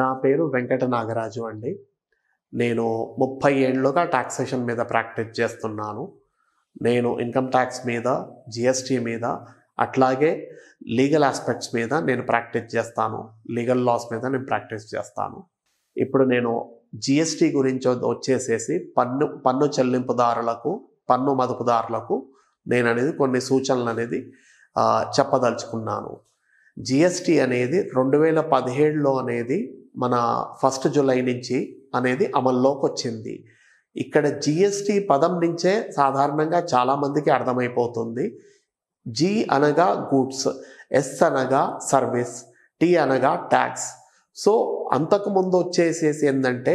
నా పేరు వెంకట నాగరాజు అండి నేను ముప్పై ఏళ్ళుగా ట్యాక్సేషన్ మీద ప్రాక్టీస్ చేస్తున్నాను నేను ఇన్కమ్ ట్యాక్స్ మీద జిఎస్టీ మీద అట్లాగే లీగల్ ఆస్పెక్ట్స్ మీద నేను ప్రాక్టీస్ చేస్తాను లీగల్ లాస్ మీద నేను ప్రాక్టీస్ చేస్తాను ఇప్పుడు నేను జిఎస్టీ గురించి వచ్చేసేసి పన్ను పన్ను చెల్లింపుదారులకు పన్ను మదుపుదారులకు నేను అనేది కొన్ని సూచనలు అనేది చెప్పదలుచుకున్నాను జిఎస్టీ అనేది రెండు వేల పదిహేడులో అనేది మన ఫస్ట్ జూలై నుంచి అనేది అమల్లోకి వచ్చింది ఇక్కడ జిఎస్టి పదం నుంచే సాధారణంగా చాలామందికి అర్థమైపోతుంది జి అనగా గూడ్స్ ఎస్ అనగా సర్వీస్ టి అనగా ట్యాక్స్ సో అంతకుముందు వచ్చేసేసి ఏంటంటే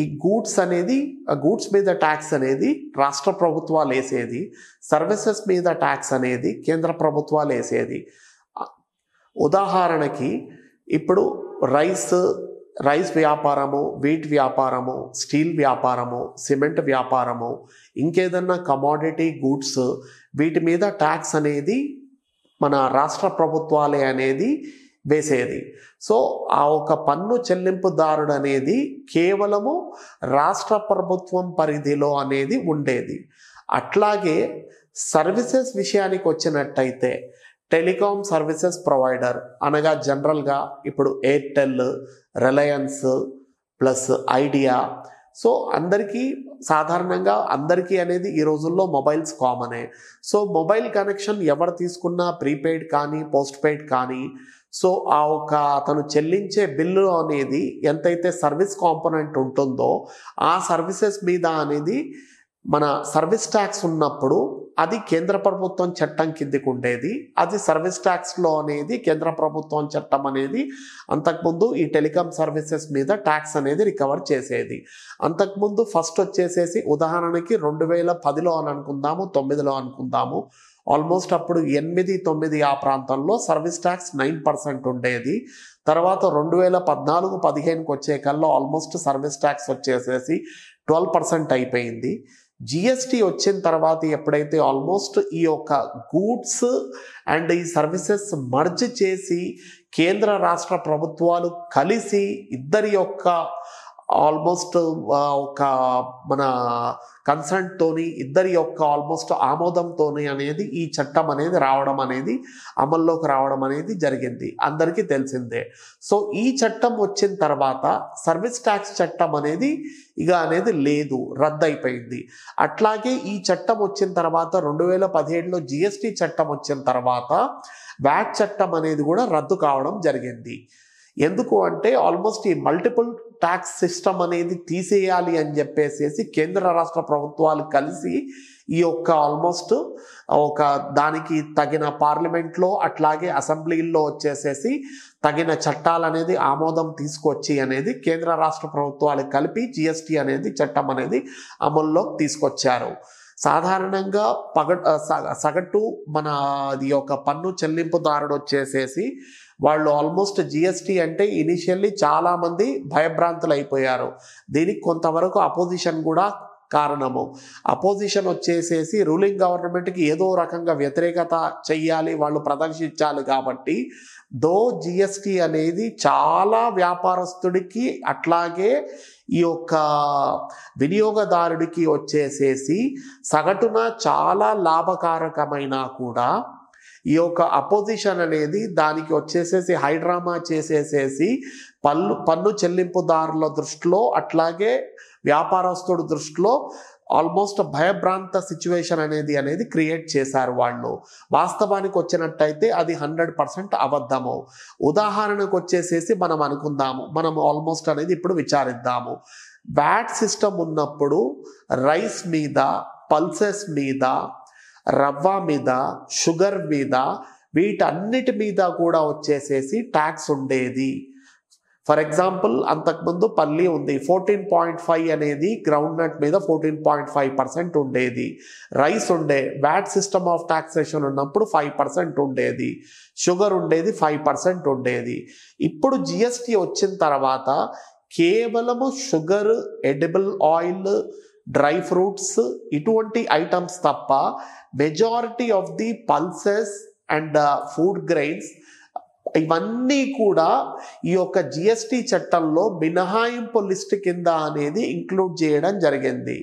ఈ గూడ్స్ అనేది గూడ్స్ మీద ట్యాక్స్ అనేది రాష్ట్ర ప్రభుత్వాలు వేసేది సర్వీసెస్ మీద ట్యాక్స్ అనేది కేంద్ర ప్రభుత్వాలు వేసేది ఉదాహరణకి ఇప్పుడు రైస్ రైస్ వ్యాపారము వీట్ వ్యాపారము స్టీల్ వ్యాపారము సిమెంట్ వ్యాపారము ఇంకేదన్నా కమాడిటీ గూడ్స్ వీటి మీద ట్యాక్స్ అనేది మన రాష్ట్ర ప్రభుత్వాలే అనేది వేసేది సో ఆ ఒక పన్ను చెల్లింపుదారుడు అనేది కేవలము రాష్ట్ర ప్రభుత్వం పరిధిలో అనేది ఉండేది అట్లాగే సర్వీసెస్ విషయానికి వచ్చినట్టయితే టెలికాం సర్వీసెస్ ప్రొవైడర్ అనగా జనరల్గా ఇప్పుడు Airtel Reliance plus Idea so అందరికీ సాధారణంగా అందరికీ అనేది ఈ రోజుల్లో మొబైల్స్ కామనే సో మొబైల్ కనెక్షన్ ఎవరు తీసుకున్నా ప్రీపెయిడ్ కానీ పోస్ట్ పెయిడ్ కానీ సో ఆ ఒక అతను చెల్లించే బిల్లు అనేది ఎంతైతే సర్వీస్ కాంపోనెంట్ ఉంటుందో ఆ సర్వీసెస్ మీద అనేది మన సర్వీస్ ట్యాక్స్ ఉన్నప్పుడు అది కేంద్ర ప్రభుత్వం చట్టం కిందికి ఉండేది అది సర్వీస్ ట్యాక్స్లో అనేది కేంద్ర ప్రభుత్వం చట్టం అనేది అంతకుముందు ఈ టెలికాం సర్వీసెస్ మీద ట్యాక్స్ అనేది రికవర్ చేసేది అంతకుముందు ఫస్ట్ వచ్చేసేసి ఉదాహరణకి రెండు వేల పదిలో అని అనుకుందాము తొమ్మిదిలో అనుకుందాము ఆల్మోస్ట్ అప్పుడు ఎనిమిది తొమ్మిది ఆ ప్రాంతంలో సర్వీస్ ట్యాక్స్ నైన్ పర్సెంట్ ఉండేది తర్వాత రెండు వేల పద్నాలుగు పదిహేనుకి వచ్చే కల్లా ఆల్మోస్ట్ సర్వీస్ ట్యాక్స్ వచ్చేసేసి ట్వెల్వ్ పర్సెంట్ అయిపోయింది జిఎస్టీ వచ్చిన తర్వాత ఎప్పుడైతే ఆల్మోస్ట్ ఈ యొక్క గూడ్స్ అండ్ ఈ సర్వీసెస్ మర్జ్ చేసి కేంద్ర రాష్ట్ర ప్రభుత్వాలు కలిసి ఇద్దరి యొక్క ఆల్మోస్ట్ ఒక మన కన్సర్న్తోని ఇద్దరి యొక్క ఆల్మోస్ట్ ఆమోదంతో అనేది ఈ చట్టం అనేది రావడం అనేది అమల్లోకి రావడం అనేది జరిగింది అందరికీ తెలిసిందే సో ఈ చట్టం వచ్చిన తర్వాత సర్వీస్ ట్యాక్స్ చట్టం అనేది ఇక అనేది లేదు రద్దయిపోయింది అట్లాగే ఈ చట్టం వచ్చిన తర్వాత రెండు వేల పదిహేడులో జిఎస్టీ చట్టం వచ్చిన తర్వాత వ్యాట్ చట్టం అనేది కూడా రద్దు కావడం జరిగింది ఎందుకు అంటే ఆల్మోస్ట్ ఈ మల్టిపుల్ ట్యాక్స్ సిస్టమ్ అనేది తీసేయాలి అని చెప్పేసి కేంద్ర రాష్ట్ర ప్రభుత్వాలు కలిసి ఈ యొక్క ఆల్మోస్ట్ ఒక దానికి తగిన పార్లమెంట్లో అట్లాగే అసెంబ్లీల్లో వచ్చేసేసి తగిన చట్టాలు అనేది ఆమోదం తీసుకొచ్చి అనేది కేంద్ర రాష్ట్ర ప్రభుత్వాలు కలిపి జిఎస్టీ అనేది చట్టం అనేది అమల్లోకి తీసుకొచ్చారు సాధారణంగా పగ సగటు మన అది ఒక పన్ను చెల్లింపుదారుడు వచ్చేసేసి వాళ్ళు ఆల్మోస్ట్ జిఎస్టీ అంటే ఇనిషియల్లీ చాలామంది భయభ్రాంతులు అయిపోయారు దీనికి కొంతవరకు అపోజిషన్ కూడా కారణము అపోజిషన్ వచ్చేసేసి రూలింగ్ గవర్నమెంట్కి ఏదో రకంగా వ్యతిరేకత చెయ్యాలి వాళ్ళు ప్రదర్శించాలి కాబట్టి దో జిఎస్టి అనేది చాలా వ్యాపారస్తుడికి అట్లాగే ఈ యొక్క వినియోగదారుడికి వచ్చేసేసి సగటున చాలా లాభకారకమైనా కూడా ఈ యొక్క అపోజిషన్ అనేది దానికి వచ్చేసేసి హైడ్రామా చేసేసేసి పన్ను పన్ను చెల్లింపుదారుల దృష్టిలో అట్లాగే వ్యాపారస్తుడు దృష్టిలో ఆల్మోస్ట్ భయభ్రాంత సిచ్యువేషన్ అనేది అనేది క్రియేట్ చేశారు వాళ్ళు వాస్తవానికి వచ్చినట్టయితే అది హండ్రెడ్ పర్సెంట్ అబద్ధము ఉదాహరణకు వచ్చేసేసి మనం అనుకుందాము మనం ఆల్మోస్ట్ అనేది ఇప్పుడు విచారిద్దాము వ్యాట్ సిస్టమ్ ఉన్నప్పుడు రైస్ మీద పల్సెస్ మీద రవ్వ మీద షుగర్ మీద వీటన్నిటి మీద కూడా వచ్చేసేసి ట్యాక్స్ ఉండేది ఫర్ ఎగ్జాంపుల్ అంతకుముందు పల్లి ఉంది ఫోర్టీన్ పాయింట్ ఫైవ్ అనేది గ్రౌండ్ నట్ మీద ఫోర్టీన్ పాయింట్ ఫైవ్ పర్సెంట్ ఉండేది రైస్ ఉండే వ్యాట్ సిస్టమ్ ఆఫ్ ట్యాక్సేషన్ ఉన్నప్పుడు ఫైవ్ పర్సెంట్ ఉండేది షుగర్ ఉండేది ఫైవ్ పర్సెంట్ ఉండేది ఇప్పుడు జిఎస్టి వచ్చిన తర్వాత కేవలము sugar edible oil dry fruits ఇటువంటి ఐటమ్స్ తప్ప majority of the pulses and food grains ఇవన్నీ కూడా ఈ యొక్క జిఎస్టి చట్టంలో మినహాయింపు లిస్ట్ కింద అనేది ఇంక్లూడ్ చేయడం జరిగింది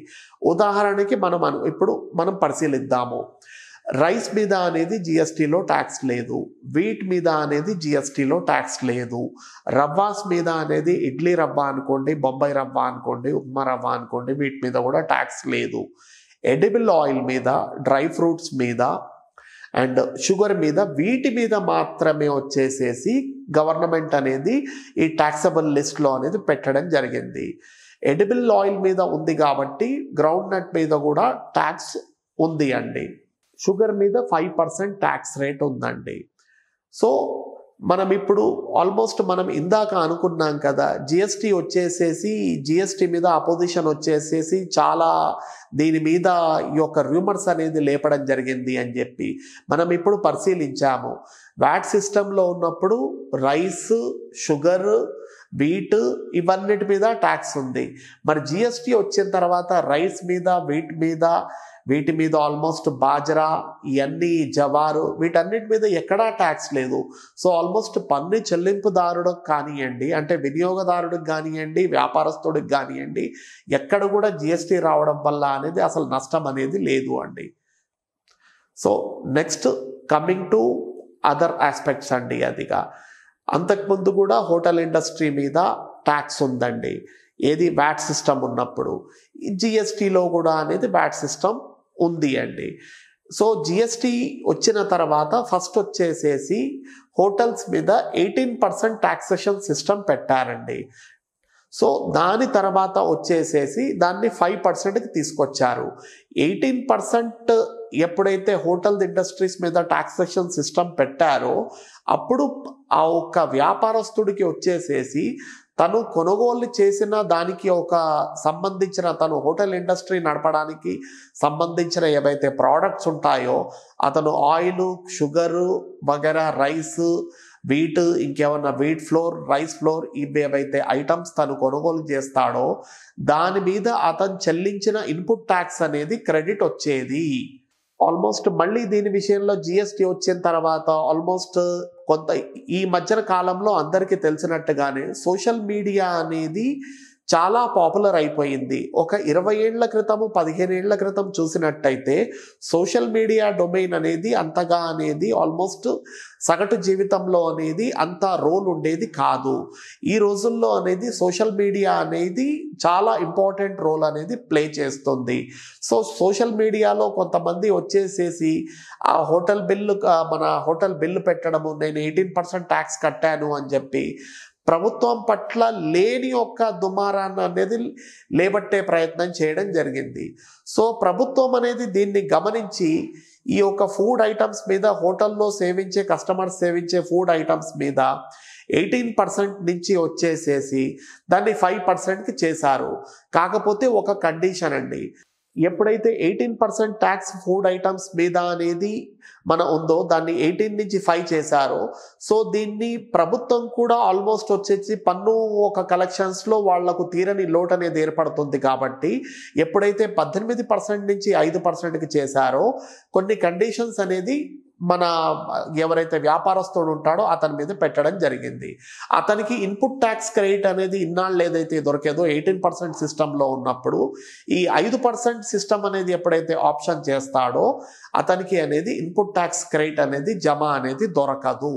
ఉదాహరణకి మనం ఇప్పుడు మనం పరిశీలిద్దాము రైస్ మీద అనేది జిఎస్టీలో ట్యాక్స్ లేదు వీట్ మీద అనేది జిఎస్టీలో ట్యాక్స్ లేదు రవ్వాస్ మీద అనేది ఇడ్లీ రవ్వ అనుకోండి బొంబాయి రవ్వ అనుకోండి ఉప్మా రవ్వ అనుకోండి వీటి మీద కూడా ట్యాక్స్ లేదు ఎడిబుల్ ఆయిల్ మీద డ్రై ఫ్రూట్స్ మీద అండ్ షుగర్ మీద వీటి మీద మాత్రమే వచ్చేసేసి గవర్నమెంట్ అనేది ఈ ట్యాక్సబుల్ లిస్ట్లో అనేది పెట్టడం జరిగింది ఎడిబుల్ ఆయిల్ మీద ఉంది కాబట్టి గ్రౌండ్ నట్ మీద కూడా ట్యాక్స్ ఉంది అండి షుగర్ మీద ఫైవ్ పర్సెంట్ ట్యాక్స్ రేట్ ఉందండి సో మనం ఇప్పుడు ఆల్మోస్ట్ మనం ఇందాక అనుకున్నాం కదా జిఎస్టీ వచ్చేసేసి జిఎస్టీ మీద అపోజిషన్ వచ్చేసేసి చాలా దీని మీద ఈ యొక్క రూమర్స్ అనేది లేపడం జరిగింది అని చెప్పి మనం ఇప్పుడు పరిశీలించాము వ్యాట్ సిస్టంలో ఉన్నప్పుడు రైస్ షుగర్ వీట్ ఇవన్నిటి మీద ట్యాక్స్ ఉంది మరి జిఎస్టీ వచ్చిన తర్వాత రైస్ మీద వీట్ మీద వీటి మీద ఆల్మోస్ట్ బాజరా ఇవన్నీ జవారు వీటన్నిటి మీద ఎక్కడా ట్యాక్స్ లేదు సో ఆల్మోస్ట్ పన్ను చెల్లింపుదారుడు కానివ్వండి అంటే వినియోగదారుడికి కానివ్వండి వ్యాపారస్తుడికి కానివ్వండి ఎక్కడ కూడా జిఎస్టీ రావడం వల్ల అనేది అసలు నష్టం అనేది లేదు అండి so next coming to other aspects అండి అదిగా అంతకుముందు కూడా హోటల్ ఇండస్ట్రీ మీద ట్యాక్స్ ఉందండి ఏది వ్యాట్ సిస్టమ్ ఉన్నప్పుడు జిఎస్టీలో కూడా అనేది వ్యాట్ సిస్టమ్ ఉంది అండి సో జిఎస్టీ వచ్చిన తర్వాత ఫస్ట్ వచ్చేసేసి హోటల్స్ మీద ఎయిటీన్ పర్సెంట్ ట్యాక్సేషన్ సిస్టమ్ పెట్టారండి సో దాని తర్వాత వచ్చేసేసి దాన్ని ఫైవ్ పర్సెంట్కి తీసుకొచ్చారు ఎయిటీన్ పర్సెంట్ ఎప్పుడైతే హోటల్ ఇండస్ట్రీస్ మీద ట్యాక్సేషన్ సిస్టమ్ పెట్టారో అప్పుడు ఆ ఒక్క వ్యాపారస్తుడికి వచ్చేసేసి తను కొనుగోలు చేసిన దానికి ఒక సంబంధించిన తను హోటల్ ఇండస్ట్రీ నడపడానికి సంబంధించిన ఏవైతే ప్రోడక్ట్స్ ఉంటాయో అతను ఆయిల్ షుగరు వగైరా రైస్ వీట్ ఇంకేమన్నా వీట్ ఫ్లోర్ రైస్ ఫ్లోర్ ఇవి ఏవైతే ఐటమ్స్ తను కొనుగోలు చేస్తాడో దాని మీద అతను చెల్లించిన ఇన్పుట్ ట్యాక్స్ అనేది క్రెడిట్ వచ్చేది ఆల్మోస్ట్ మళ్ళీ దీని విషయంలో జిఎస్టీ వచ్చిన తర్వాత ఆల్మోస్ట్ కొంత ఈ మధ్యన కాలంలో అందరికీ తెలిసినట్టుగానే సోషల్ మీడియా అనేది చాలా పాపులర్ అయిపోయింది ఒక ఇరవై ఏళ్ల క్రితము ఏళ్ల క్రితం చూసినట్టయితే సోషల్ మీడియా డొమైన్ అనేది అంతగా అనేది ఆల్మోస్ట్ సగటు జీవితంలో అనేది అంత రోల్ ఉండేది కాదు ఈ రోజుల్లో అనేది సోషల్ మీడియా అనేది చాలా ఇంపార్టెంట్ రోల్ అనేది ప్లే చేస్తుంది సో సోషల్ మీడియాలో కొంతమంది వచ్చేసేసి ఆ హోటల్ బిల్లు మన హోటల్ బిల్లు పెట్టడము నేను ఎయిటీన్ పర్సెంట్ ట్యాక్స్ కట్టాను అని చెప్పి ప్రభుత్వం పట్ల లేని ఒక్క దుమారాన్ని అనేది లేబట్టే ప్రయత్నం చేయడం జరిగింది సో ప్రభుత్వం అనేది దీన్ని గమనించి ఈ యొక్క ఫుడ్ ఐటమ్స్ మీద హోటల్లో సేవించే కస్టమర్స్ సేవించే ఫుడ్ ఐటమ్స్ మీద ఎయిటీన్ పర్సెంట్ నుంచి వచ్చేసేసి దాన్ని ఫైవ్ పర్సెంట్కి చేశారు కాకపోతే ఒక కండిషన్ అండి ఎప్పుడైతే eighteen percent tax food items మీద అనేది మన ఉందో దాన్ని ఎయిటీన్ నుంచి ఫైవ్ చేశారో సో దీన్ని ప్రభుత్వం కూడా ఆల్మోస్ట్ వచ్చేసి పన్ను ఒక కలెక్షన్స్లో వాళ్లకు తీరని లోటు అనేది ఏర్పడుతుంది కాబట్టి ఎప్పుడైతే పద్దెనిమిది పర్సెంట్ నుంచి ఐదు పర్సెంట్కి చేశారో కొన్ని కండిషన్స్ అనేది మన ఎవరైతే వ్యాపారస్తుడు ఉంటాడో అతని మీద పెట్టడం జరిగింది అతనికి ఇన్పుట్ ట్యాక్స్ క్రెడిట్ అనేది ఇన్నాళ్ళు ఏదైతే దొరికేదో ఎయిటీన్ పర్సెంట్ సిస్టంలో ఉన్నప్పుడు ఈ ఐదు పర్సెంట్ సిస్టమ్ అనేది ఎప్పుడైతే ఆప్షన్ చేస్తాడో అతనికి అనేది ఇన్పుట్ ట్యాక్స్ క్రెడిట్ అనేది జమ అనేది దొరకదు